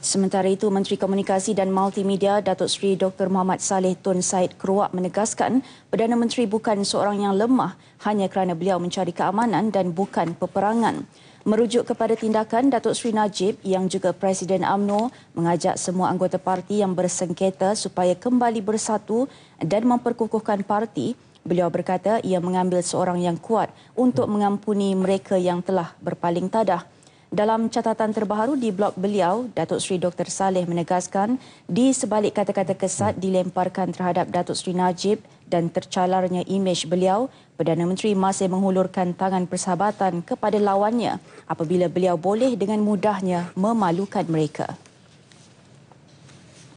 Sementara itu, Menteri Komunikasi dan Multimedia Datuk Seri Dr. Muhammad Saleh Tun Said Keruak menegaskan Perdana Menteri bukan seorang yang lemah hanya kerana beliau mencari keamanan dan bukan peperangan. Merujuk kepada tindakan Datuk Seri Najib yang juga Presiden AMNO mengajak semua anggota parti yang bersengketa supaya kembali bersatu dan memperkukuhkan parti, beliau berkata ia mengambil seorang yang kuat untuk mengampuni mereka yang telah berpaling tadah. Dalam catatan terbaru di blog beliau, Datuk Seri Dr. Saleh menegaskan di sebalik kata-kata kesat dilemparkan terhadap Datuk Seri Najib dan tercalarnya imej beliau, Perdana Menteri masih menghulurkan tangan persahabatan kepada lawannya apabila beliau boleh dengan mudahnya memalukan mereka.